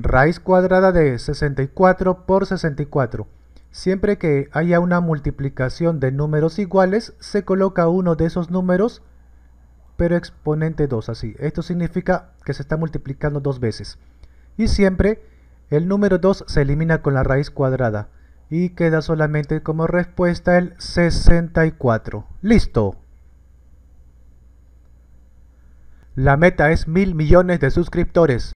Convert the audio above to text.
Raíz cuadrada de 64 por 64. Siempre que haya una multiplicación de números iguales, se coloca uno de esos números, pero exponente 2, así. Esto significa que se está multiplicando dos veces. Y siempre el número 2 se elimina con la raíz cuadrada. Y queda solamente como respuesta el 64. ¡Listo! La meta es mil millones de suscriptores.